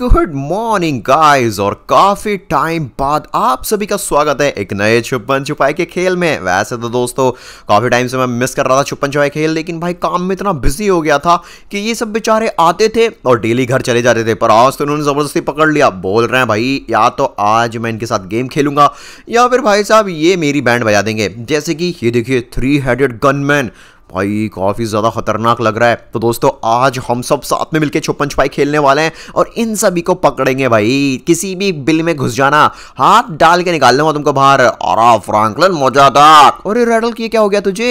Good morning guys और काफी time बाद आप सभी का स्वागत है एक नए छुपन छुपाई के खेल में वैसे तो दोस्तों काफी टाइम से मैं मिस कर रहा था छुपन छुपाई खेल लेकिन भाई काम में इतना बिजी हो गया था कि ये सब बेचारे आते थे और डेली घर चले जाते थे पर आज तो उन्होंने जबरदस्ती पकड़ लिया बोल रहे हैं भाई या तो आज मैं इनके साथ गेम खेलूंगा या फिर भाई साहब ये मेरी बैंड बजा देंगे जैसे कि ये देखिए थ्री हेडेड गनमैन भाई काफ़ी ज़्यादा खतरनाक लग रहा है तो दोस्तों आज हम सब साथ में मिलकर छुपन छुपाई खेलने वाले हैं और इन सभी को पकड़ेंगे भाई किसी भी बिल में घुस जाना हाथ डाल के निकाल लूंगा तुमको बाहर और फ्रैंकलिन मजादार और रेडल की क्या हो गया तुझे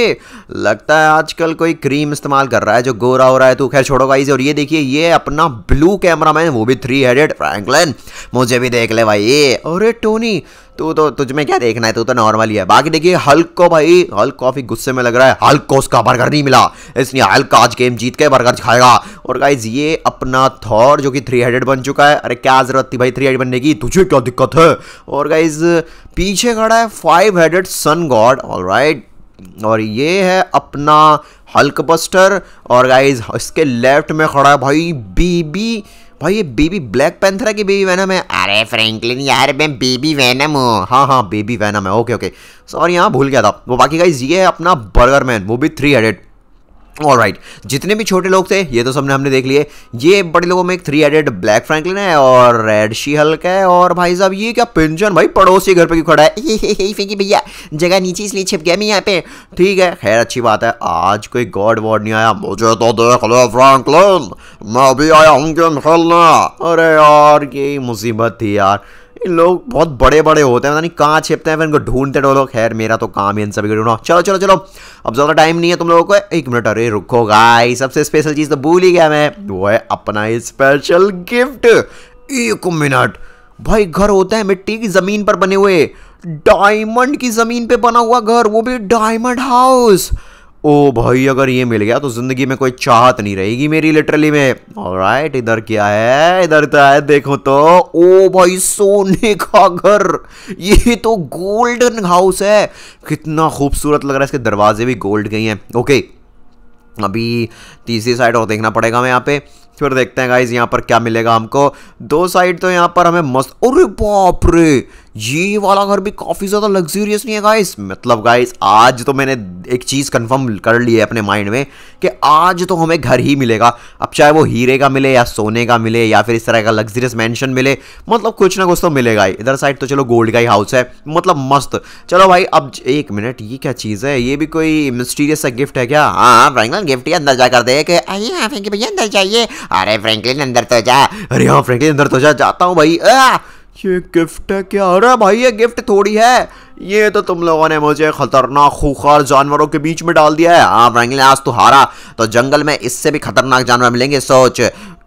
लगता है आजकल कोई क्रीम इस्तेमाल कर रहा है जो गोरा हो रहा है तू खैर छोड़ो गाइज और ये देखिए ये अपना ब्लू कैमरा मैन वो भी थ्री हेडेड फ्रैंकलिन मुझे भी देख ले भाई अरे टोनी तू तो तुझमें क्या देखना है तू तो नॉर्मल ही है बाकी देखिए हल्क को भाई हल्क काफी गुस्से में लग रहा है हल्क को उसका बर्गर नहीं मिला इसलिए हल्क आज गेम जीत के बर्गर खाएगा और गाइज ये अपना थॉर जो कि थ्री हेडेड बन चुका है अरे क्या जरूरत थी भाई थ्री हेडेड बनने की तुझे क्या दिक्कत है और गाइज पीछे खड़ा है five headed sun god all right और ये है अपना हल्क बस्टर और गाइज इसके लेफ्ट में खड़ा है भाई बीबी -बी भाई ये बेबी ब्लैक पैंथर है कि बेबी वैनम है अरे फ्रैंकलिन यार मैं बेबी वैनम हूँ हाँ हाँ बेबी वैनम है ओके ओके सॉरी यहाँ भूल गया था वो बाकी गाइज ये है अपना बर्गर मैन वो भी three headed all right right. जितने भी छोटे लोग थे ये तो सबने हमने देख लिए ये बड़े लोगों में एक थ्री एडेड ब्लैक फ्रैंकलिन है और रेड शी हल्क है और भाई साहब ये क्या पेंशन भाई पड़ोसी घर पे क्यों खड़ा है हे हे फेंकी भैया जगह नीचे इसलिए छिप गया मैं यहाँ पे ठीक है खैर अच्छी बात है आज कोई गॉड वॉर्ड नहीं आया मुझे तो देख लो फ्रैंकलिन मैं भी आया हूँ गेम खेलना अरे यार यही मुसीबत थी यार लोग बहुत बड़े बड़े होते हैं पता नहीं कहाँ छिपते हैं फिर इनको ढूंढते रहो तो लोग खैर मेरा तो काम ही इन सभी को ढूंढो चलो चलो चलो अब ज़्यादा टाइम नहीं है तुम लोगों को एक मिनट अरे रुको गाई सबसे स्पेशल चीज़ तो भूल ही गया मैं वो है अपना स्पेशल गिफ्ट एक मिनट भाई घर होता है मिट्टी की ज़मीन पर बने हुए डायमंड की ज़मीन पर बना हुआ घर वो भी डायमंड हाउस ओ भाई अगर ये मिल गया तो जिंदगी में कोई चाहत नहीं रहेगी मेरी लिटरली में राइट इधर क्या है इधर तो है देखो तो ओ भाई सोने का घर ये तो गोल्डन हाउस है कितना खूबसूरत लग रहा है इसके दरवाजे भी गोल्ड के ही हैं ओके अभी तीसरी साइड और देखना पड़ेगा हमें यहाँ पे फिर देखते हैं गाइज यहाँ पर क्या मिलेगा हमको दो साइड तो यहाँ पर हमें मस्त अरे बाप रे ये वाला घर भी काफ़ी ज़्यादा लग्जूरियस नहीं है गाइस मतलब गाइस आज तो मैंने एक चीज़ कंफर्म कर ली है अपने माइंड में कि आज तो हमें घर ही मिलेगा अब चाहे वो हीरे का मिले या सोने का मिले या फिर इस तरह का लग्जरियस मेंशन मिले मतलब कुछ ना कुछ तो मिलेगा ही इधर साइड तो चलो गोल्ड का ही हाउस है मतलब मस्त चलो भाई अब एक मिनट ये क्या चीज़ है ये भी कोई मिस्टीरियस सा गिफ्ट है क्या हाँ गिफ्ट हाँ, ही अंदर जाकर देखिए आइए भैया अंदर जाइए अरे फ्रैंकलिन अंदर तो जा अरे हाँ फ्रैंकलिन अंदर तो जा जाता हूँ भाई आ! ये गिफ्ट है क्या अरे भाई ये गिफ्ट थोड़ी है ये तो तुम लोगों ने मुझे खतरनाक खूखार जानवरों के बीच में डाल दिया है हाँ फ्रैंकलिन आज तो हारा तो जंगल में इससे भी खतरनाक जानवर मिलेंगे सोच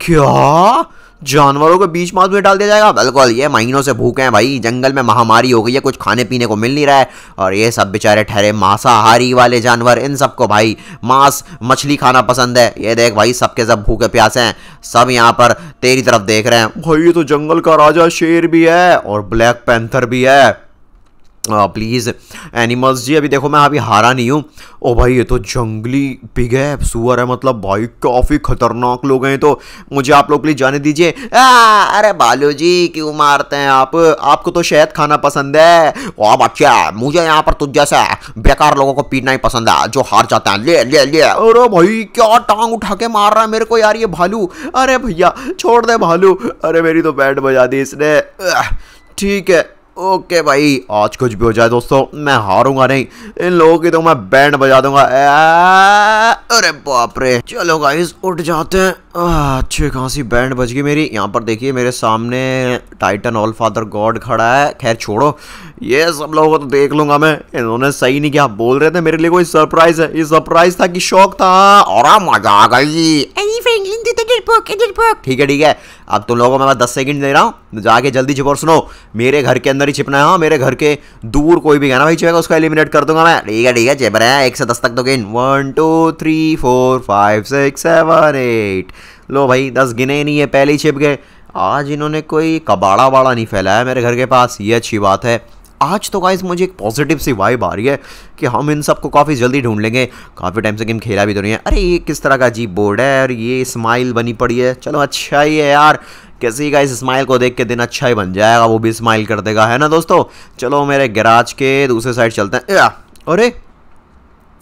क्या जानवरों के बीच मांस में डाल दिया जाएगा बिल्कुल ये महीनों से भूखे हैं भाई जंगल में महामारी हो गई है कुछ खाने पीने को मिल नहीं रहा है और ये सब बेचारे ठहरे मांसाहारी वाले जानवर इन सबको भाई मांस मछली खाना पसंद है ये देख भाई सबके सब भूखे प्यासे हैं सब यहाँ पर तेरी तरफ देख रहे हैं भाई ये तो जंगल का राजा शेर भी है और ब्लैक पैंथर भी है प्लीज़ हाँ, एनिमल्स जी अभी देखो मैं अभी हारा नहीं हूँ ओ भाई ये तो जंगली पिग है सुअर है मतलब भाई काफ़ी खतरनाक लोग हैं तो मुझे आप लोग प्लीज़ जाने दीजिए अरे बालू जी क्यों मारते हैं आप आपको तो शहद खाना पसंद है ओ बच्चा मुझे यहाँ पर तुझ जैसा बेकार लोगों को पीटना ही पसंद है जो हार जाता है ले ले ले अरे भाई क्या टांग उठा के मार रहा है मेरे को यार ये भालू अरे भैया छोड़ दे भालू अरे मेरी तो बैट बजा दी इसने ठीक है ओके भाई आज कुछ भी हो जाए दोस्तों मैं हारूंगा नहीं इन लोगों की तो मैं बैंड बजा दूंगा अरे बाप रे चलो गाइस उठ जाते हैं अच्छे खासी बैंड बज गई मेरी यहाँ पर देखिए मेरे सामने टाइटन ऑल फादर गॉड खड़ा है खैर छोड़ो ये सब लोगों को तो देख लूंगा मैं इन्होंने सही नहीं किया बोल रहे थे मेरे लिए कोई सरप्राइज है ये सरप्राइज था कि शौक था और मजा आ गई ठीक है ठीक है अब तुम लोगों को मैं दस सेकंड दे रहा हूँ जाके जल्दी छिपो सुनो मेरे घर के अंदर ही छिपना है हाँ, मेरे घर के दूर कोई भी गहना भाई छिपेगा उसका एलिमिनेट कर दूंगा मैं ठीक है ठीक है छिप रहे हैं एक से दस तक तो गेन one two three three four five six seven eight लो भाई दस गिने ही नहीं है पहले ही छिप गए आज इन्होंने कोई कबाड़ा वाड़ा नहीं फैलाया मेरे घर के पास ये अच्छी बात है आज तो गाइस मुझे एक पॉजिटिव सी वाइब आ रही है कि हम इन सबको काफ़ी जल्दी ढूंढ लेंगे काफ़ी टाइम से गेम खेला भी तो नहीं है अरे ये किस तरह का अजीब बोर्ड है और ये स्माइल बनी पड़ी है चलो अच्छा ही है यार किसी का इस स्माइल को देख के दिन अच्छा ही बन जाएगा वो भी स्माइल कर देगा है ना दोस्तों चलो मेरे गैराज के दूसरे साइड चलते हैं अरे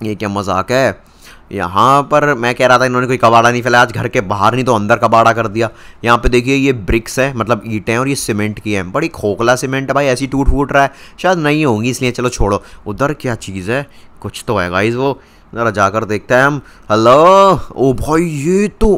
ये क्या मजाक है यहाँ पर मैं कह रहा था इन्होंने कोई कबाड़ा नहीं फैलाया आज घर के बाहर नहीं तो अंदर कबाड़ा कर दिया यहाँ पे देखिए ये ब्रिक्स है मतलब ईटें और ये सीमेंट की हैं बड़ी खोखला सीमेंट है भाई ऐसी टूट फूट रहा है शायद नहीं होंगी इसलिए चलो छोड़ो उधर क्या चीज़ है कुछ तो है गाइज वो ज़रा जाकर देखते हैं हम हलो ओ भाई ये तो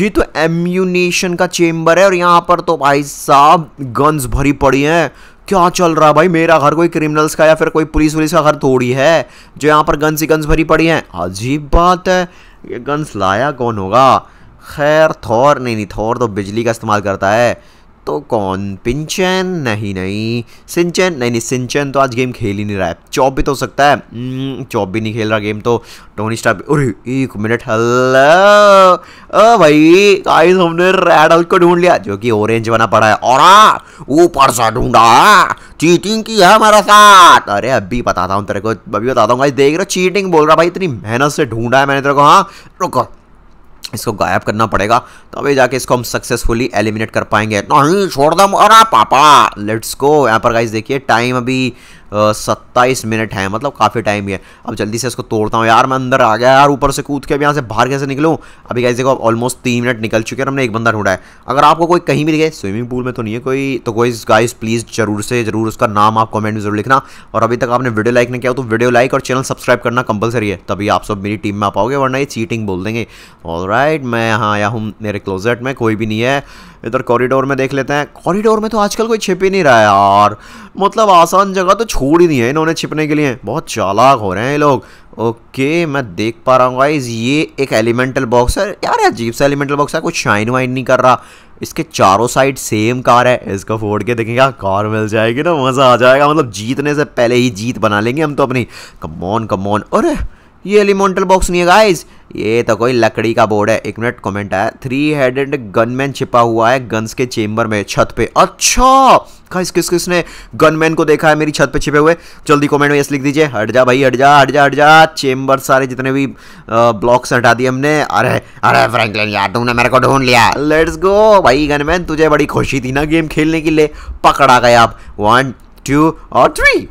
ये तो एम्यूनेशन का चेम्बर है और यहाँ पर तो भाई साहब गन्स भरी पड़ी हैं क्या चल रहा है भाई मेरा घर कोई क्रिमिनल्स का या फिर कोई पुलिस वुलिस का घर थोड़ी है जो यहाँ पर गन्स ही गन्स भरी पड़ी हैं अजीब बात है ये गन्स लाया कौन होगा खैर थौर नहीं नहीं थौर तो बिजली का इस्तेमाल करता है तो कौन पिंचन नहीं नहीं सिंचन नहीं नहीं सिंचन तो आज गेम खेल ही नहीं रहा है चौप भी तो हो सकता है चौप hmm, भी नहीं खेल रहा गेम तो टोनी स्टार अरे एक मिनट हेलो ओ भाई गाइस हमने रेड हल्क को ढूंढ लिया जो कि ऑरेंज बना पड़ा है और हाँ, ऊपर से ढूंढा चीटिंग की है हमारा साथ अरे अभी बताता हूँ तेरे को अभी बताता हूँ गाइस देख रहा चीटिंग बोल रहा भाई इतनी मेहनत से ढूंढा है मैंने तेरे को हाँ रुको इसको गायब करना पड़ेगा तभी जाके इसको हम सक्सेसफुली एलिमिनेट कर पाएंगे नहीं छोड़ दम अरे पापा लेट्स गो यहाँ पर गाइज देखिए टाइम अभी सत्ताईस मिनट हैं मतलब काफ़ी टाइम ही है अब जल्दी से इसको तोड़ता हूँ यार मैं अंदर आ गया यार ऊपर से कूद के अब यहाँ से बाहर कैसे निकलूँ अभी कैसे देखो ऑलमोस्ट तीन मिनट निकल चुके हैं हमने एक बंदा ढूंढा है अगर आपको कोई कहीं भी दिखे स्विमिंग पूल में तो नहीं है कोई तो कोई गाइज प्लीज़ जरूर से जरूर उसका नाम आप कमेंट में जरूर लिखना और अभी तक आपने वीडियो लाइक नहीं किया तो वीडियो लाइक और चैनल सब्सक्राइब करना कंपलसरी है तभी आप सब मेरी टीम में आ पाओगे वरना ये चीटिंग बोल देंगे ऑल राइट मैं यहाँ आया हूँ मेरे क्लोजेट में कोई भी नहीं है इधर कॉरिडोर में देख लेते हैं कॉरिडोर में तो आजकल कोई छिप ही नहीं रहा है यार मतलब आसान जगह तो छोड़ ही दिए हैं इन्होंने छिपने के लिए बहुत चालाक हो रहे हैं ये लोग ओके मैं देख पा रहा हूँ गाइज ये एक एलिमेंटल बॉक्स है यार अजीब सा एलिमेंटल बॉक्स है कुछ शाइन वाइन नहीं कर रहा इसके चारों साइड सेम कार है इसको फोड़ के देखेंगे कार हाँ, मिल जाएगी ना मज़ा आ जाएगा मतलब जीतने से पहले ही जीत बना लेंगे हम तो अपनी कमौन कमौन अरे ये एलिमेंटल बॉक्स नहीं है गाइस ये तो कोई लकड़ी का बोर्ड है एक मिनट कमेंट आया थ्री हेडेड गनमैन छिपा हुआ है गन्स के चेम्बर में छत पे अच्छा गाइस किस ने गनमैन को देखा है मेरी छत पे छिपे हुए जल्दी कमेंट में यस लिख दीजिए हट जा भाई हट जा हट जा हट जा चेम्बर सारे जितने भी ब्लॉक्स हटा दिए हमने अरे अरे फ्रैंकलिन यार तुमने मेरे को ढूंढ लिया लेट्स गो भाई गनमैन तुझे बड़ी खुशी थी ना गेम खेलने के लिए पकड़ा गए आप वन टू और three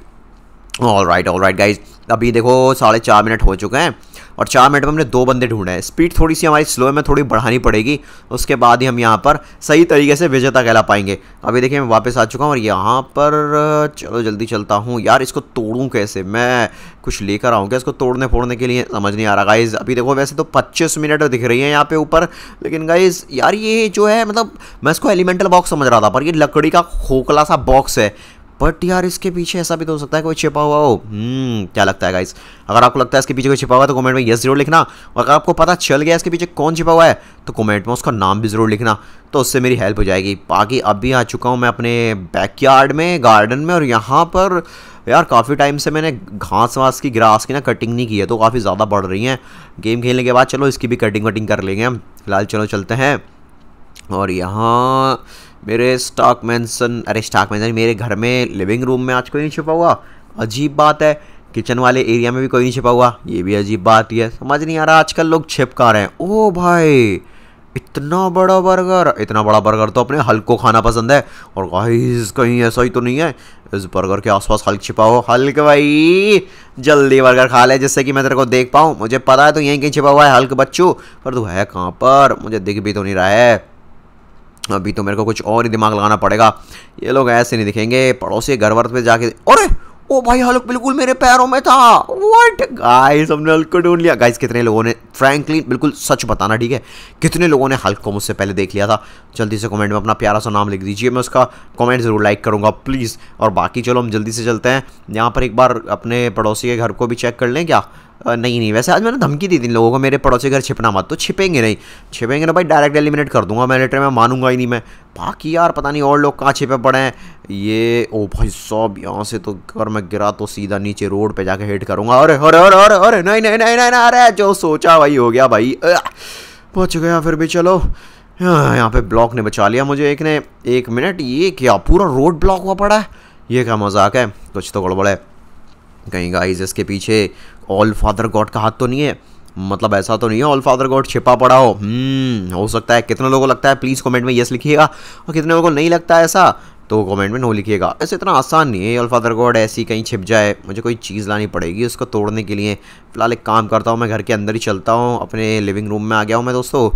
all right all right guys अभी देखो साढ़े चार मिनट हो चुके हैं और चार मिनट में हमने दो बंदे ढूंढे हैं स्पीड थोड़ी सी हमारी स्लो है में थोड़ी बढ़ानी पड़ेगी उसके बाद ही हम यहाँ पर सही तरीके से विजेता कहला पाएंगे अभी देखिए मैं वापस आ चुका हूँ और यहाँ पर चलो जल्दी चलता हूँ यार इसको तोड़ूँ कैसे मैं कुछ लेकर आऊँ क्या इसको तोड़ने फोड़ने के लिए समझ नहीं आ रहा गाइज़ अभी देखो वैसे तो पच्चीस मिनट दिख रही है यहाँ पर ऊपर लेकिन गाइज़ यार ये जो है मतलब मैं इसको एलिमेंटल बॉक्स समझ रहा था पर ये लकड़ी का खोखला सा बॉक्स है बट यार इसके पीछे ऐसा भी तो हो सकता है कोई छिपा हुआ हो हम्म, क्या लगता है गाइस अगर आपको लगता है इसके पीछे कोई छिपा हुआ है तो कमेंट में यस जरूर लिखना और अगर आपको पता चल गया इसके पीछे कौन छिपा हुआ है तो कमेंट में उसका नाम भी ज़रूर लिखना तो उससे मेरी हेल्प हो जाएगी बाकी अभी आ चुका हूँ मैं अपने बैकयार्ड में गार्डन में और यहाँ पर यार काफ़ी टाइम से मैंने घास वास की ग्रास की ना कटिंग नहीं की है तो काफ़ी ज़्यादा बढ़ रही हैं गेम खेलने के बाद चलो इसकी भी कटिंग वटिंग कर लेंगे हम फिलहाल चलो चलते हैं और यहाँ मेरे स्टॉक मैंसन अरे स्टॉक मैंसन मेरे घर में लिविंग रूम में आज कोई नहीं छुपा हुआ अजीब बात है किचन वाले एरिया में भी कोई नहीं छिपा हुआ ये भी अजीब बात ही है समझ नहीं आ रहा आजकल लोग छिपका रहे हैं ओ भाई इतना बड़ा बर्गर इतना बड़ा बर्गर तो अपने हल्क को खाना पसंद है और गाइस कहीं ऐसा ही तो नहीं है इस बर्गर के आसपास हल्क छिपा हो हल्क भाई जल्दी बर्गर खा ले जिससे कि मैं तेरे को देख पाऊँ मुझे पता है तो यहीं कहीं छिपा हुआ है हल्क बच्चू पर तू है कहाँ पर मुझे दिख भी तो नहीं रहा है अभी तो मेरे को कुछ और ही दिमाग लगाना पड़ेगा ये लोग ऐसे नहीं दिखेंगे पड़ोसी घर वर्त पे जाके अरे ओ भाई हल्क बिल्कुल मेरे पैरों में था व्हाट गाइस हमने हल्क को ढूंढ लिया गाइस कितने लोगों ने फ्रैंकली बिल्कुल सच बताना ठीक है कितने लोगों ने हल्क को मुझसे पहले देख लिया था जल्दी से कमेंट में अपना प्यारा सा नाम लिख दीजिए मैं उसका कमेंट ज़रूर लाइक करूँगा प्लीज़ और बाकी चलो हम जल्दी से चलते हैं यहाँ पर एक बार अपने पड़ोसी के घर को भी चेक कर लें क्या नहीं नहीं वैसे आज मैंने धमकी दी थी लोगों को मेरे पड़ोसी घर छिपना मत तो छिपेंगे नहीं छिपेंगे ना तो भाई डायरेक्ट एलिमिनेट कर दूंगा मैं लेटर में मानूंगा ही नहीं मैं बाकी यार पता नहीं और लोग कहाँ छिपे पड़े हैं ये ओ भाई सब यहाँ से तो अगर मैं गिरा तो सीधा नीचे रोड पर जाके हेट करूँगा अरे अरे अरे अरे अरे नहीं नहीं नहीं नहीं अरे जो सोचा वही हो गया भाई पहुँच गया फिर भी चलो हाँ, यहाँ पे ब्लॉक ने बचा लिया मुझे एक ने एक मिनट ये क्या पूरा रोड ब्लॉक हुआ पड़ा है ये क्या मजाक है कुछ तो गड़बड़ है कहीं गाइज इसके पीछे ऑल फादर गॉड का हाथ तो नहीं है मतलब ऐसा तो नहीं है ऑल फादर गॉड छिपा पड़ा हो हम्म हो सकता है कितने लोगों को लगता है प्लीज़ कमेंट में येस लिखिएगा और कितने लोगों को नहीं लगता है ऐसा तो कमेंट में नो लिखिएगा ऐसे इतना आसान नहीं है ऑल फादर गॉड ऐसी कहीं छिप जाए मुझे कोई चीज़ लानी पड़ेगी उसको तोड़ने के लिए फ़िलहाल एक काम करता हूँ मैं घर के अंदर ही चलता हूँ अपने लिविंग रूम में आ गया हूँ मैं दोस्तों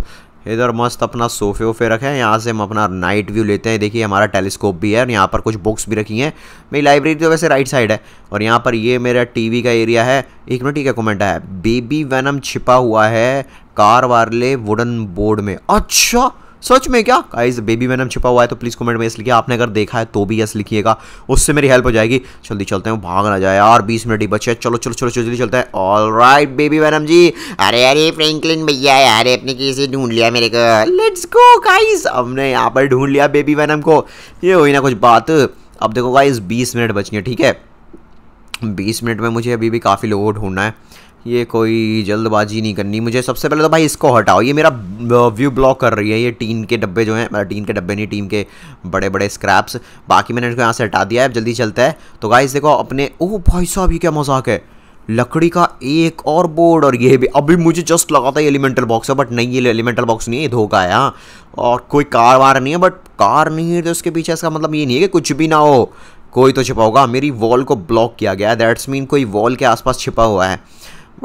इधर मस्त अपना सोफे वोफे रखे हैं यहाँ से हम अपना नाइट व्यू लेते हैं देखिए हमारा टेलीस्कोप भी है और यहाँ पर कुछ बुक्स भी रखी हैं मेरी लाइब्रेरी तो वैसे राइट साइड है और यहाँ पर ये मेरा टीवी का एरिया है एक मिनट ही का कमेंट है बेबी वैनम छिपा हुआ है कार वाले वुडन बोर्ड में अच्छा सच में क्या गाइस बेबी वेनम छिपा हुआ है तो प्लीज़ कमेंट में यस लिखिए आपने अगर देखा है तो भी यस लिखिएगा उससे मेरी हेल्प हो जाएगी जल्दी चलते हैं भाग ना जाए यार बीस मिनट ही बचे चलो चलो चलो चलो जल्दी चलते हैं all right baby Venom ji अरे अरे फ्रेंकलिन भैया यार अपने किसी ढूंढ लिया मेरे को लेट्स गो गाइज हमने यहाँ पर ढूंढ लिया बेबी वैनम को ये हुई ना कुछ बात अब देखो गाइज बीस मिनट बचनी है ठीक है बीस मिनट में मुझे अभी भी काफ़ी लोगों को ढूंढना है ये कोई जल्दबाजी नहीं करनी मुझे सबसे पहले तो भाई इसको हटाओ ये मेरा व्यू ब्लॉक कर रही है ये टीन के डब्बे जो हैं टीन के डब्बे नहीं टीम के बड़े बड़े स्क्रैप्स बाकी मैंने इसको यहाँ से हटा दिया है जल्दी चलता है तो गाइस देखो अपने ओह भाई साहब ये क्या मजाक है लकड़ी का एक और बोर्ड और ये भी अभी मुझे जस्ट लगा था ये एलिमेंटल बॉक्स है बट नहीं ये एलिमेंटल बॉक्स नहीं है धोखा है हाँ और कोई कार वार नहीं है बट कार नहीं है तो उसके पीछे इसका मतलब ये नहीं है कि कुछ भी ना हो कोई तो छिपा होगा मेरी वॉल को ब्लॉक किया गया है दैट्स मीन कोई वॉल के आसपास छिपा हुआ है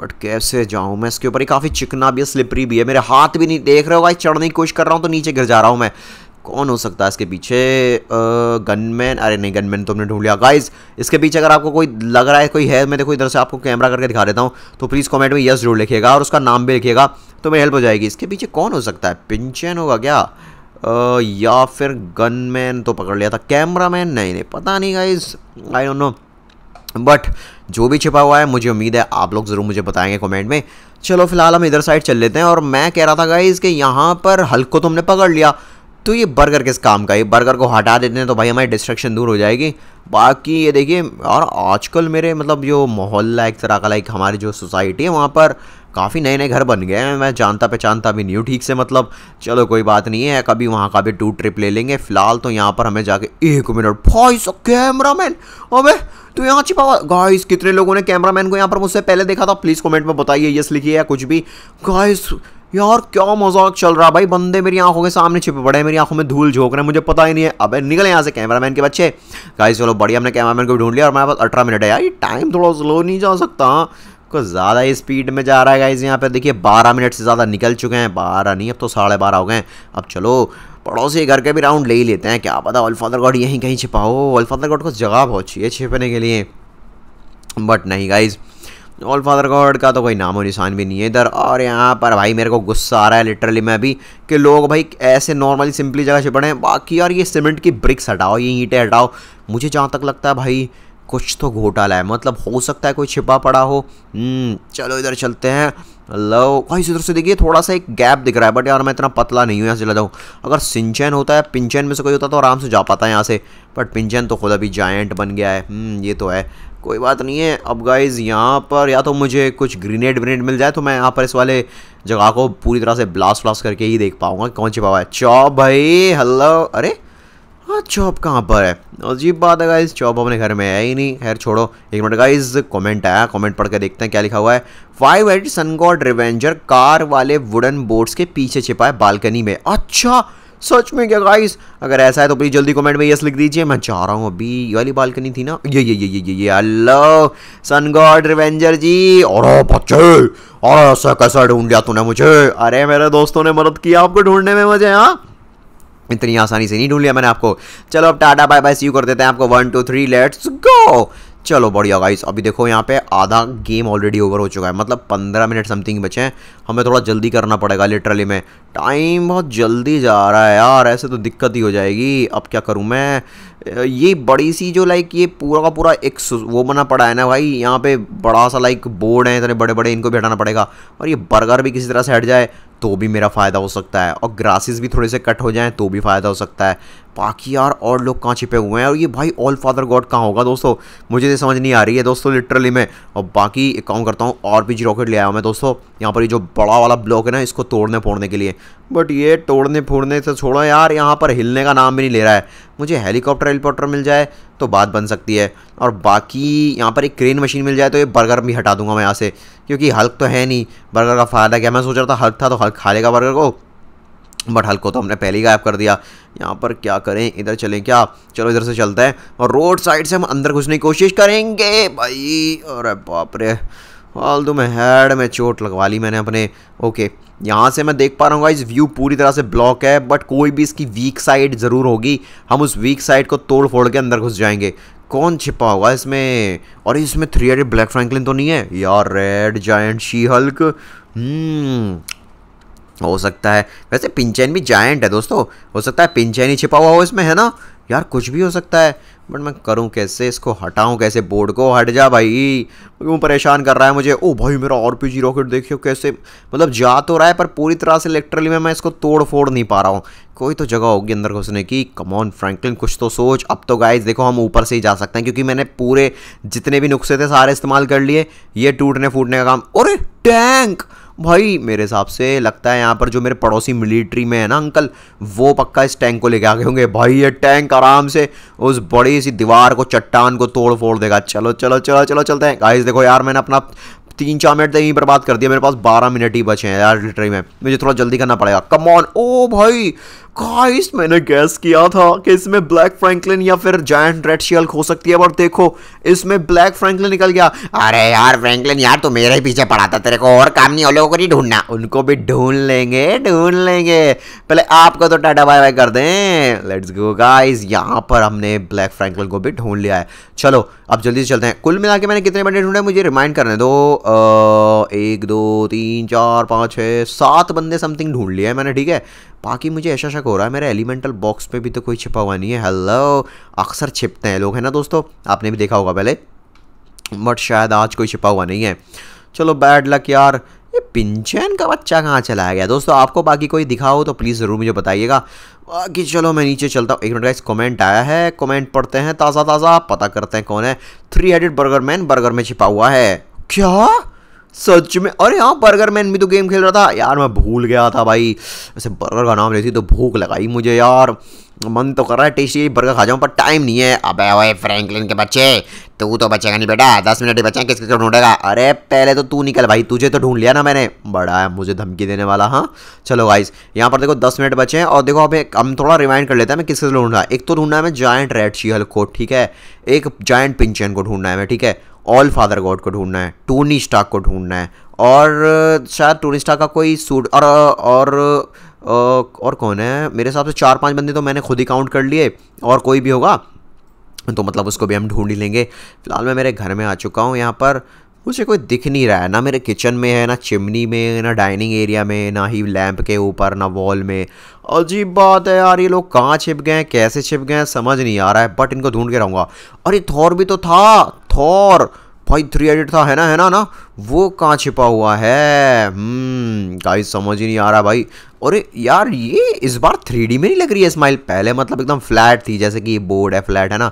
बट कैसे जाऊँ मैं इसके ऊपर ही काफ़ी चिकना भी है स्लिपरी भी है मेरे हाथ भी नहीं देख रहे हो भाई चढ़ने की कोशिश कर रहा हूँ तो नीचे गिर जा रहा हूँ मैं कौन हो सकता है इसके पीछे गनमैन अरे नहीं गनमैन तो हमने ढूंढ लिया गाइज इसके पीछे अगर आपको कोई लग रहा है कोई है मैं देखो इधर से आपको कैमरा करके दिखा देता हूँ तो प्लीज़ कॉमेंट में यस जरूर लिखिएगा और उसका नाम भी लिखिएगा तो मेरी हेल्प हो जाएगी इसके पीछे कौन हो सकता है पिंचन होगा क्या या फिर गनमैन तो पकड़ लिया था कैमरा नहीं नहीं पता नहीं guys I don't know but जो भी छिपा हुआ है मुझे उम्मीद है आप लोग ज़रूर मुझे बताएंगे कमेंट में चलो फिलहाल हम इधर साइड चल लेते हैं और मैं कह रहा था गाई इसके यहाँ पर हल्क को तुमने पकड़ लिया तो ये बर्गर किस काम का ये बर्गर को हटा देते हैं तो भाई हमारी डिस्ट्रक्शन दूर हो जाएगी बाकी ये देखिए और आजकल मेरे मतलब जो मोहल्ला एक तरह का लाइक हमारी जो सोसाइटी है वहाँ पर काफ़ी नए नए घर बन गए हैं मैं जानता पहचानता भी नहीं हूँ ठीक से मतलब चलो कोई बात नहीं है कभी वहाँ का भी टू ट्रिप ले लेंगे फिलहाल तो यहाँ पर हमें जाके एक मिनट भाई सब कैमरा मैन अबे तो यहाँ छिपा हुआ गाइस कितने लोगों ने कैमरा मैन को यहाँ पर मुझसे पहले देखा था प्लीज़ कमेंट में बताइए यस लिखिए या कुछ भी गाइस यार क्या मजाक चल रहा भाई बंदे मेरी आंखों के सामने छिपे पड़े हैं मेरी आंखों में धूल झोंक रहे हैं मुझे पता ही नहीं है अबे निकले यहाँ से कैमरामैन के बच्चे गाइस चलो बढ़िया हमने कैमरामैन को भी ढूंढ लिया और मेरे पास अठारह मिनट है यार ये टाइम थोड़ा स्लो नहीं जा सकता हाँ। कुछ ज़्यादा ही स्पीड में जा रहा है गाइज यहाँ पे देखिए 12 मिनट से ज़्यादा निकल चुके हैं बारह नहीं अब तो साढ़े बारह हो गए अब चलो पड़ोसी घर के भी राउंड ले ही लेते हैं क्या पता अल्फादर गॉड यहीं कहीं छिपाओ अल्फादर गॉड को जगह बहुत चाहिए छिपने के लिए बट नहीं गाइज़ ऑल फादर गॉड का तो कोई नामो निशान भी नहीं है इधर और यहाँ पर भाई मेरे को गुस्सा आ रहा है लिटरली मैं भी कि लोग भाई ऐसे नॉर्मली सिंपली जगह छिपड़े हैं बाकी यार ये सीमेंट की ब्रिक्स हटाओ ये ईंटें हटाओ मुझे जहाँ तक लगता है भाई कुछ तो घोटाला है मतलब हो सकता है कोई छिपा पड़ा हो हम्म, चलो इधर चलते हैं लो भाई इधर से देखिए थोड़ा सा एक गैप दिख रहा है बट यार मैं इतना पतला नहीं हूँ यहाँ से चला जाऊँ अगर सिंचन होता है पिंचन में से कोई होता तो आराम से जा पाता है यहाँ से बट पिंचन तो खुद अभी जायंट बन गया है हम्म, ये तो है कोई बात नहीं है अब गाइज यहाँ पर या तो मुझे कुछ ग्रेनेड व्रेनेड मिल जाए तो मैं यहाँ पर इस वाले जगह को पूरी तरह से ब्लास्ट व्लास्ट करके ही देख पाऊँगा कौन छिपा हुआ है चौ भाई हल्लो अरे हाँ चॉप कहाँ पर है अजीब बात है गाइज चॉप अपने घर में है ही नहीं खैर छोड़ो एक मिनट गाइज कमेंट आया कमेंट पढ़ के देखते हैं क्या लिखा हुआ है five eight sun god revenger car वाले वुडन बोर्ड्स के पीछे छिपा है बालकनी में अच्छा सच में क्या गाइस अगर ऐसा है तो प्लीज जल्दी कमेंट में यस लिख दीजिए मैं चाह रहा हूँ अभी ये वाली बालकनी थी ना ये ये ये ये ये ये hello sun god revenger ji अरे बच्चे अरे ऐसा कैसा ढूंढ लिया तूने मुझे अरे मेरे दोस्तों ने मदद किया आपको ढूंढने में मुझे हाँ इतनी आसानी से नहीं ढूंढ लिया मैंने आपको चलो अब टाटा बाय बाय सी यू कर देते हैं आपको one two three let's go चलो बढ़िया गाइस अभी देखो यहाँ पे आधा गेम ऑलरेडी ओवर हो चुका है मतलब पंद्रह मिनट समथिंग बचे हैं हमें थोड़ा जल्दी करना पड़ेगा लिटरली में टाइम बहुत जल्दी जा रहा है यार ऐसे तो दिक्कत ही हो जाएगी अब क्या करूँ मैं ये बड़ी सी जो लाइक ये पूरा का पूरा एक वो बना पड़ा है ना भाई यहाँ पे बड़ा सा लाइक बोर्ड है इतने बड़े बड़े इनको भी हटाना पड़ेगा और ये बर्गर भी किसी तरह से हट जाए तो भी मेरा फ़ायदा हो सकता है और ग्रासेस भी थोड़े से कट हो जाएं तो भी फ़ायदा हो सकता है बाकी यार और लोग कहाँ छिपे हुए हैं और ये भाई ऑल फादर गॉड कहाँ होगा दोस्तों मुझे तो ये समझ नहीं आ रही है दोस्तों लिटरली मैं और बाकी एक काम करता हूँ और भी जी रॉकेट ले आया हूँ मैं दोस्तों यहाँ पर ये जो बड़ा वाला ब्लॉक है ना इसको तोड़ने फोड़ने के लिए बट ये तोड़ने फोड़ने से छोड़ो यार यहाँ पर हिलने का नाम भी नहीं ले रहा है मुझे हेलीकॉप्टर हेलीकॉप्टर मिल जाए तो बात बन सकती है और बाकी यहाँ पर एक क्रेन मशीन मिल जाए तो ये बर्गर भी हटा दूंगा मैं यहाँ से क्योंकि हल्क तो है नहीं बर्गर का फ़ायदा क्या मैं सोच रहा था हल्क था तो हल्क खा लेगा बर्गर को बट हल्क को तो हमने पहले ही गायब कर दिया यहाँ पर क्या करें इधर चलें क्या चलो इधर से चलते हैं और रोड साइड से हम अंदर घुसने की कोशिश करेंगे भाई अरे बापरे फालतू मैं हेड में चोट लगवा ली मैंने अपने ओके यहाँ से मैं देख पा रहा हूँ इस व्यू पूरी तरह से ब्लॉक है बट कोई भी इसकी वीक साइड ज़रूर होगी हम उस वीक साइड को तोड़ फोड़ के अंदर घुस जाएंगे कौन छिपा होगा इसमें और इसमें थ्री एडेड ब्लैक फ्रैंकलिन तो नहीं है यार रेड जायंट शी हल्क हो सकता है वैसे पिंचैन भी जायंट है दोस्तों हो सकता है पिंचैन ही छिपा हुआ हो इसमें है ना यार कुछ भी हो सकता है बट मैं करूं कैसे इसको हटाऊं कैसे बोर्ड को हट जा भाई क्यों परेशान कर रहा है मुझे ओ भाई मेरा आर पी जी रॉकेट देखियो कैसे मतलब जा तो रहा है पर पूरी तरह से इलेक्ट्रली में मैं इसको तोड़ फोड़ नहीं पा रहा हूँ कोई तो जगह होगी अंदर घुसने की कमॉन फ्रैंकलिन कुछ तो सोच अब तो गाइज देखो हम ऊपर से ही जा सकते हैं क्योंकि मैंने पूरे जितने भी नुस्खे थे सारे इस्तेमाल कर लिए ये टूटने फूटने का काम और टैंक भाई मेरे हिसाब से लगता है यहाँ पर जो मेरे पड़ोसी मिलिट्री में है ना अंकल वो पक्का इस टैंक को लेके आ गए होंगे भाई ये टैंक आराम से उस बड़ी सी दीवार को चट्टान को तोड़ फोड़ देगा चलो चलो चलो चलो चलते हैं गाइस देखो यार मैंने अपना तीन चार मिनट यहीं पर बात कर दिया मेरे पास बारह मिनट ही बचे हैं यार लिटरी में मुझे थोड़ा जल्दी करना पड़ेगा कम ऑन ओ भाई गाइस मैंने गैस किया था कि इसमें ब्लैक फ्रैंकलिन या फिर जायंट रेड शियल्क हो सकती है और देखो इसमें ब्लैक फ्रैंकलिन निकल गया अरे यार फ्रैंकलिन यार तू मेरे पीछे पड़ा था तेरे को और काम नहीं लोगों को नहीं ढूंढना उनको भी ढूंढ लेंगे ढूंढ लेंगे पहले आपको तो टाटा बाय बाय कर दें लेट्स गो गाइस यहाँ पर हमने ब्लैक फ्रैंकलिन को भी ढूंढ लिया है चलो अब जल्दी से चलते हैं कुल मिला के मैंने कितने बंदे ढूंढे मुझे रिमाइंड करने दो एक दो तीन चार पाँच छः सात बंदे समथिंग ढूंढ लिया है मैंने ठीक है बाकी मुझे ऐसा शक हो रहा है मेरे एलिमेंटल बॉक्स पे भी तो कोई छिपा हुआ नहीं है हेलो अक्सर छिपते हैं लोग है ना दोस्तों आपने भी देखा होगा पहले बट शायद आज कोई छिपा हुआ नहीं है चलो बैड लक यार ये पिंचन का बच्चा कहाँ चलाया गया दोस्तों आपको बाकी कोई दिखा हो तो प्लीज़ ज़रूर मुझे बताइएगा बाकी चलो मैं नीचे चलता हूँ एक मिनट का इस कमेंट आया है कमेंट पढ़ते हैं ताज़ा ताज़ा पता करते हैं कौन है three headed burger man burger में छिपा हुआ है क्या सच में अरे हाँ बर्गर मैन भी तो गेम खेल रहा था यार मैं भूल गया था भाई वैसे बर्गर का नाम लेती तो भूख लगाई मुझे यार मन तो कर रहा है टेस्टी बर्गर खा जाऊँ पर टाइम नहीं है अबे ओए फ्रैंकलिन के बच्चे तू तो बचेगा नहीं बेटा दस मिनट ही बचे किसके क्यों ढूंढेगा अरे पहले तो तू निकल भाई तुझे तो ढूंढ लिया ना मैंने बड़ा है मुझे धमकी देने वाला हाँ चलो गाइस यहाँ पर देखो दस मिनट बचे हैं और देखो अब हम थोड़ा रिमाइंड कर लेते हैं मैं किससे ढूंढ ढूंढा एक तो ढूंढना है मैं जॉइंट रेड शीहल को ठीक है एक जॉइंट पिंचन को ढूंढना है मैं ठीक है ऑल फादर गॉड को ढूंढना है टोनी स्टाक को ढूंढना है और शायद टोनी स्टाक का कोई सूट और और और कौन है मेरे हिसाब से चार पांच बंदे तो मैंने खुद ही काउंट कर लिए और कोई भी होगा तो मतलब उसको भी हम ढूंढ ही लेंगे फिलहाल मैं मेरे घर में आ चुका हूँ यहाँ पर मुझे कोई दिख नहीं रहा है ना मेरे किचन में है ना चिमनी में ना डाइनिंग एरिया में ना ही लैंप के ऊपर ना वॉल में अजीब बात है यार ये लोग कहाँ छिप गए हैं कैसे छिप गए हैं समझ नहीं आ रहा है बट इनको ढूंढ के रहूँगा और ये थौर भी तो था थॉर भाई थ्री एडिट था है ना है ना ना वो कहाँ छिपा हुआ है गाइस हम्म, समझ ही नहीं आ रहा भाई अरे यार ये इस बार थ्री में नहीं लग रही है स्माइल पहले मतलब एकदम फ्लैट थी जैसे कि ये बोर्ड है फ्लैट है ना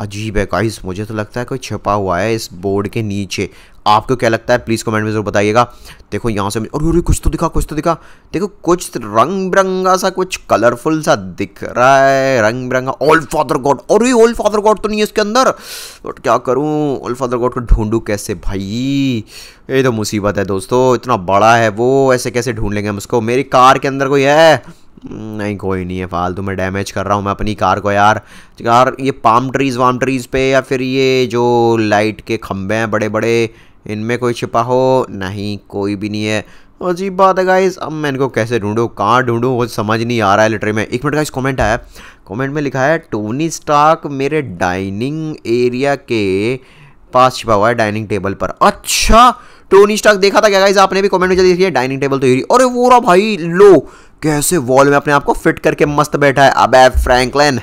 अजीब है गाइस मुझे तो लगता है कोई छिपा हुआ है इस बोर्ड के नीचे आपको क्या लगता है प्लीज़ कमेंट में ज़रूर बताइएगा देखो यहाँ से और अरे कुछ तो दिखा कुछ तो दिखा देखो कुछ रंग बिरंगा सा कुछ कलरफुल सा दिख रहा है रंग बिरंगा ओल्ड फादर गॉड और ओल्ड फादर गॉड तो नहीं है इसके अंदर बट क्या करूँ ओल्ड फादर गॉड को ढूंढूँ कैसे भाई ये तो मुसीबत है दोस्तों इतना बड़ा है वो ऐसे कैसे ढूंढ लेंगे हम उसको मेरी कार के अंदर कोई है हम्म, नहीं कोई नहीं है फालतू मैं डैमेज कर रहा हूँ मैं अपनी कार को यार यार ये पाम ट्रीज़ वाम ट्रीज़ पे या फिर ये जो लाइट के खम्भे हैं बड़े बड़े इनमें कोई छिपा हो नहीं कोई भी नहीं है अजीब बात है गाइस अब मैं इनको कैसे ढूंढूं कहाँ ढूंढूं वो समझ नहीं आ रहा है लिटरी में एक मिनट का इस कॉमेंट आया कमेंट में लिखा है टोनी स्टार्क मेरे डाइनिंग एरिया के पास छिपा हुआ है डाइनिंग टेबल पर अच्छा टोनी स्टार्क देखा था क्या गाइज आपने भी कॉमेंट में जल्दी देखिए डाइनिंग टेबल तो यही अरे वो रहा भाई लो कैसे वॉल में अपने आप को फिट करके मस्त बैठा है अब फ्रैंकलिन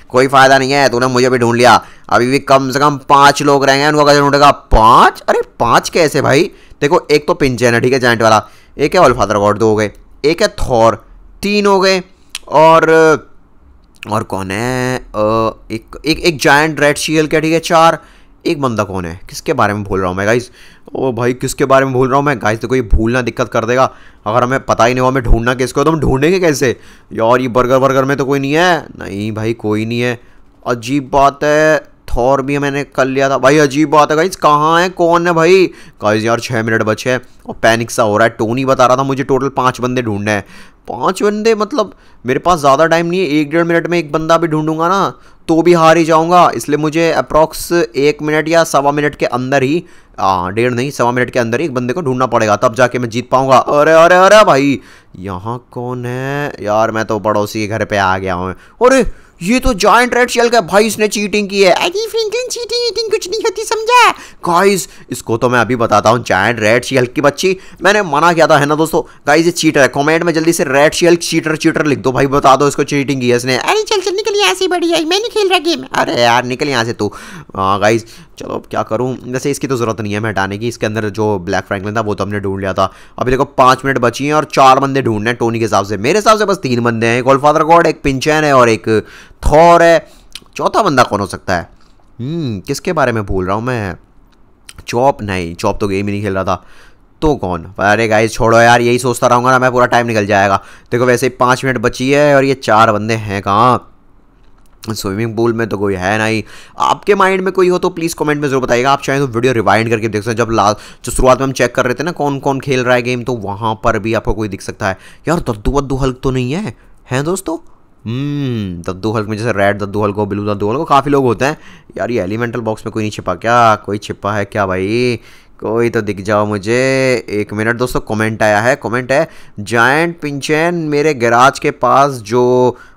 कोई फायदा नहीं है तूने मुझे भी ढूंढ लिया अभी भी कम से कम पांच लोग रहेंगे उनका कैसे ढूंढेगा पांच अरे पांच कैसे भाई देखो एक तो पिंजन है ठीक है जैंट वाला एक है ऑल फादर गॉड दो हो गए एक है थॉर तीन हो गए और और कौन है एक एक एक जायंट रेड शील क्या ठीक है चार एक बंदा कौन है किसके बारे में भूल रहा हूँ मैं गाइस ओ भाई किसके बारे में भूल रहा हूँ मैं गाइस देखो ये भूलना दिक्कत कर देगा अगर हमें पता ही नहीं हुआ हमें ढूंढना किसको तो हम ढूंढेंगे कैसे यार ये बर्गर वर्गर में तो कोई नहीं है नहीं भाई कोई नहीं है अजीब बात है थॉर भी मैंने कर लिया था भाई अजीब बात है गाइज कहाँ है कौन है भाई गाइज यार छः मिनट बचे हैं और पैनिक सा हो रहा है टोनी बता रहा था मुझे टोटल पाँच बंदे ढूंढने हैं पाँच बंदे मतलब मेरे पास ज़्यादा टाइम नहीं है एक डेढ़ मिनट में एक बंदा भी ढूंढूंगा ना तो भी हार ही जाऊंगा इसलिए मुझे अप्रॉक्स एक मिनट या सवा मिनट के अंदर ही हाँ डेढ़ नहीं सवा मिनट के अंदर ही एक बंदे को ढूंढना पड़ेगा तब जाके मैं जीत पाऊंगा अरे अरे अरे भाई यहाँ कौन है यार मैं तो पड़ोसी के घर पे आ गया हूँ अरे ये तो जॉइंट रेड शेल का भाई इसने चीटिंग की है अरे फ्रैंकलिन चीटिंग ईटिंग कुछ नहीं होती समझा गाइस इसको तो मैं अभी बताता हूँ जॉइंट रेड शेल की बच्ची मैंने मना किया था है ना दोस्तों गाइस ये चीटर है कमेंट में जल्दी से रेड शेल चीटर चीटर लिख दो भाई बता दो इसको चीटिंग की है इसने अरे चल चल निकल यहाँ से बड़ी आई मैं नहीं खेल रहा गेम अरे यार निकल यहाँ से तू हाँ गाइज चलो अब क्या करूँ वैसे इसकी तो ज़रूरत नहीं है मैं हटाने की इसके अंदर जो ब्लैक फ्रैंकलिन था वो तो हमने ढूंढ लिया था अभी देखो पाँच मिनट बची हैं और चार बंदे ढूंढने हैं टोनी के हिसाब से मेरे हिसाब से बस तीन बंदे हैं एक ऑलफादर गॉड एक पिंचन है और एक थॉर है चौथा बंदा कौन हो सकता है हम्म, किसके बारे में भूल रहा हूँ मैं चॉप नहीं चॉप तो गेम ही नहीं खेल रहा था तो कौन अरे गाइस छोड़ो यार यही सोचता रहूँगा ना मैं पूरा टाइम निकल जाएगा देखो वैसे ही पाँच मिनट बची है और ये चार बंदे हैं कहाँ स्विमिंग पूल में तो कोई है नहीं आपके माइंड में कोई हो तो प्लीज़ कमेंट में जरूर बताइएगा आप चाहें तो वीडियो रिवाइंड करके देख सकते हैं जब लास्ट जो शुरुआत में हम चेक कर रहे थे ना कौन कौन खेल रहा है गेम तो वहाँ पर भी आपको कोई दिख सकता है यार दद्दू बद्दू हल्क तो नहीं है हैं दोस्तों हम्म, दद्दू हल्क में जैसे रेड दद्दू हल्क हो ब्लू दद्दू हल्क काफ़ी लोग होते हैं यार ये एलिमेंटल बॉक्स में कोई नहीं छिपा क्या कोई छिपा है क्या भाई कोई तो दिख जाओ मुझे एक मिनट दोस्तों कमेंट आया है कमेंट है जायंट पिंचन मेरे गैराज के पास जो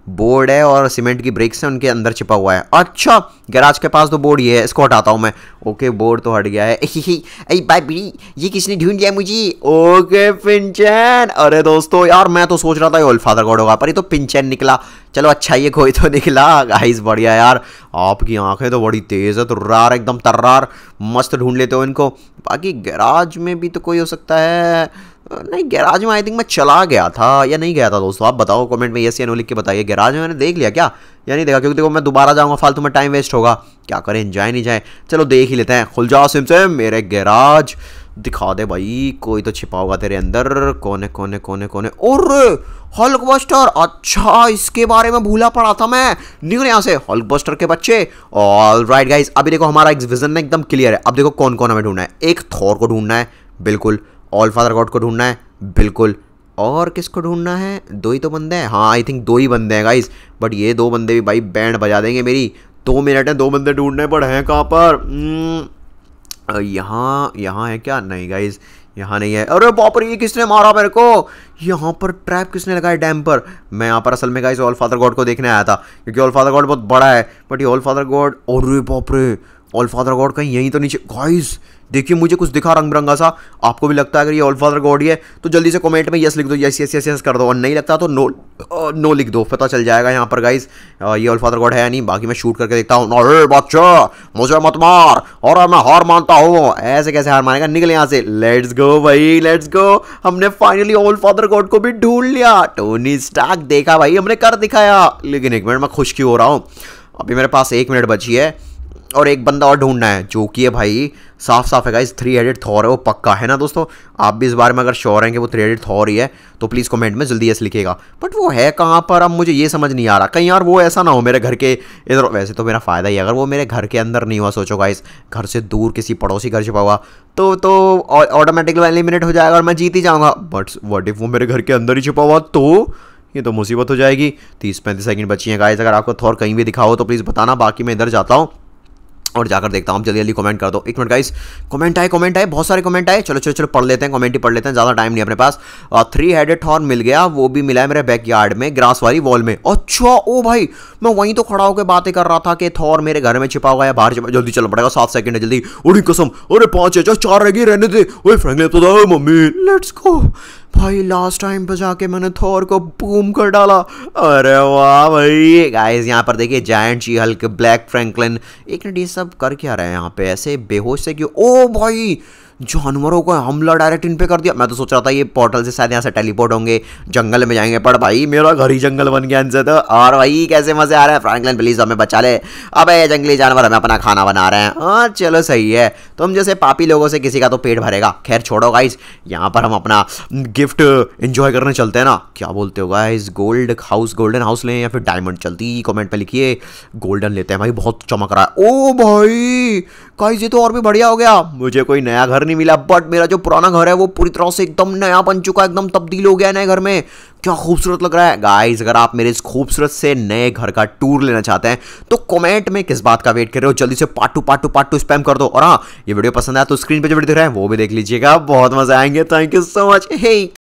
बोर्ड है और सीमेंट की ब्रेक्स हैं उनके अंदर छिपा हुआ है अच्छा गैराज के पास तो बोर्ड ही है इसको हटाता हूँ मैं ओके बोर्ड तो हट गया है भाई ये किसने ढूंढ लिया मुझे ओके पिंचन अरे दोस्तों यार मैं तो सोच रहा था ये फादर गॉड होगा पर ये तो पिंचन निकला चलो अच्छा ये कोई तो निकला गाइस बढ़िया यार आपकी आंखें तो बड़ी तेज़ है तुर्रार एकदम तर्रार मस्त ढूंढ लेते हो इनको बाकी गैराज में भी तो कोई हो सकता है नहीं गैराज में आई थिंक मैं चला गया था या नहीं गया था दोस्तों आप बताओ कमेंट में यस या नो लिख के बताइए गैराज में मैंने देख लिया क्या या नहीं देखा क्योंकि देखो मैं दोबारा जाऊंगा फालतू में टाइम वेस्ट होगा क्या करें इंजॉय नहीं जाए चलो देख ही लेते हैं खुल जाओ सिम से मेरे गैराज दिखा दे भाई कोई तो छिपा होगा तेरे अंदर कोने कोने कोने कोने और हल्क बस्टर अच्छा इसके बारे में भूला पड़ा था मैं निकल यहाँ से हल्क बस्टर के बच्चे ऑल राइट गाइज अभी देखो हमारा विजन एकदम क्लियर है अब देखो कौन कौन हमें ढूंढना है एक थौर को ढूंढना है बिल्कुल ऑल फादर गॉड को ढूंढना है बिल्कुल और किसको ढूंढना है दो ही तो बंदे हैं हाँ आई थिंक दो ही बंदे हैं गाइज बट ये दो बंदे भी भाई बैंड बजा देंगे मेरी दो मिनट हैं दो बंदे ढूंढने पर हैं कहाँ पर hmm. यहाँ यहाँ है क्या नहीं गाइज यहाँ नहीं है अरे बापर ये किसने मारा मेरे को यहाँ पर ट्रैप किसने लगाया डैम पर मैं यहाँ पर असल में गाइज ऑल फादर गॉड को देखने आया था क्योंकि ऑल फादर गॉड बहुत बड़ा है बट ये ऑल फादर गॉड और बापरे ऑल फादर गॉड कहीं यहीं तो नीचे गाइज देखिए मुझे कुछ दिखा रंग बिरंगा सा आपको भी लगता है अगर ये ऑल फादर गॉड ही है तो जल्दी से कमेंट में यस लिख दो यस यस यस यस कर दो और नहीं लगता तो नो नो लिख दो पता चल जाएगा यहाँ पर गाइज ये ऑल फादर गॉड है नहीं बाकी मैं शूट करके देखता हूँ बच्चा मुझे मत मार और मैं हार मानता हूँ ऐसे कैसे हार मानेगा निकले यहाँ से लेट्स गो भाई लेट्स गो हमने फाइनली ऑल फादर गॉड को भी ढूंढ लिया टोनी स्टार्क देखा भाई हमने कर दिखाया लेकिन एक मिनट मैं खुश क्यों हो रहा हूँ अभी मेरे पास एक मिनट बची है और एक बंदा और ढूंढना है जो कि है भाई साफ साफ है इस थ्री हेडेड थॉर है वो पक्का है ना दोस्तों आप भी इस बारे में अगर श्योर हैं कि वो थ्री हेडेड थॉर ही है तो प्लीज़ कमेंट में जल्दी ऐसे लिखेगा बट वो है कहाँ पर अब मुझे ये समझ नहीं आ रहा कहीं यार वो ऐसा ना हो मेरे घर के इधर वैसे तो मेरा फ़ायदा ही अगर वो मेरे घर के अंदर नहीं हुआ सोचो गाइस घर से दूर किसी पड़ोसी घर छिपा हुआ तो तो ऑटोमेटिक एलिमिनेट हो जाएगा और मैं जीत ही जाऊँगा बट वट इफ़ वो मेरे घर के अंदर ही छिपा हुआ तो ये तो मुसीबत हो जाएगी तीस पैंतीस सेकंड बची हैं गाइज अगर आपको थॉर कहीं भी दिखाओ तो प्लीज़ बताना बाकी मैं इधर जाता हूँ और जाकर देखता हूँ आप जल्दी जल्दी कमेंट कर दो एक मिनट गाइस कमेंट आए कमेंट आए बहुत सारे कमेंट आए चलो चलो चलो पढ़ लेते हैं कमेंट ही पढ़ लेते हैं ज़्यादा टाइम नहीं अपने पास थ्री हेडेड हॉर्न मिल गया वो भी मिला है मेरे बैक यार्ड में ग्रास वाली वॉल में अच्छा ओ भाई मैं वहीं तो खड़ा होकर बातें कर रहा था कि थॉर मेरे घर में छिपा हुआ है बाहर छिपा जल्दी चलो पड़ेगा सात सेकंड है जल्दी उड़ी कसम अरे पाँच है चार रह गई रहने थे ओए फ्रेंकलिन तो मम्मी लेट्स को भाई लास्ट टाइम बजा के मैंने थोर को बूम कर डाला अरे वाह भाई गाइस यहाँ पर देखिए जायंट जी हल्क ब्लैक फ्रैंकलिन एक मिनट ये सब कर क्या रहे हैं यहाँ पे ऐसे बेहोश से क्यों ओ भाई जानवरों का हमला डायरेक्ट इन पे कर दिया मैं तो सोच रहा था ये पोर्टल से शायद यहाँ से टेलीपोर्ट होंगे जंगल में जाएंगे पर भाई मेरा घर ही जंगल बन गया इनसे तो और भाई कैसे मजे आ रहे हैं फ्रैंकलिन प्लीज हमें बचा ले अब ये जंगली जानवर हमें अपना खाना बना रहे हैं हाँ चलो सही है तुम जैसे पापी लोगों से किसी का तो पेट भरेगा खैर छोड़ो गाइज यहाँ पर हम अपना गिफ्ट इंजॉय करने चलते हैं ना क्या बोलते हो guys gold house golden house लें या फिर डायमंड चलती कमेंट पर लिखिए गोल्डन लेते हैं भाई बहुत चमक रहा है ओ भाई गाइज ये तो और भी बढ़िया हो गया मुझे कोई नया घर नहीं मिला बट मेरा जो पुराना घर है वो पूरी तरह से एकदम नया बन चुका है एकदम तब्दील हो गया नए घर में क्या खूबसूरत लग रहा है गाइज अगर आप मेरे इस खूबसूरत से नए घर का टूर लेना चाहते हैं तो कमेंट में किस बात का वेट कर रहे हो जल्दी से part two part two part two spam कर दो और हाँ ये वीडियो पसंद आया तो स्क्रीन पर जो वीडियो दिख रहे हैं वो भी देख लीजिएगा बहुत मजा आएंगे thank you so much hey